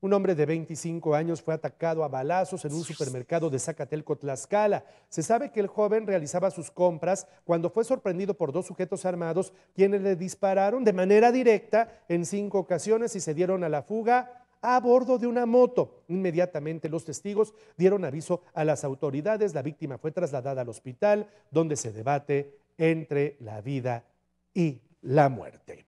Un hombre de 25 años fue atacado a balazos en un supermercado de Zacatelco, Tlaxcala. Se sabe que el joven realizaba sus compras cuando fue sorprendido por dos sujetos armados quienes le dispararon de manera directa en cinco ocasiones y se dieron a la fuga a bordo de una moto. Inmediatamente los testigos dieron aviso a las autoridades. La víctima fue trasladada al hospital donde se debate entre la vida y la muerte.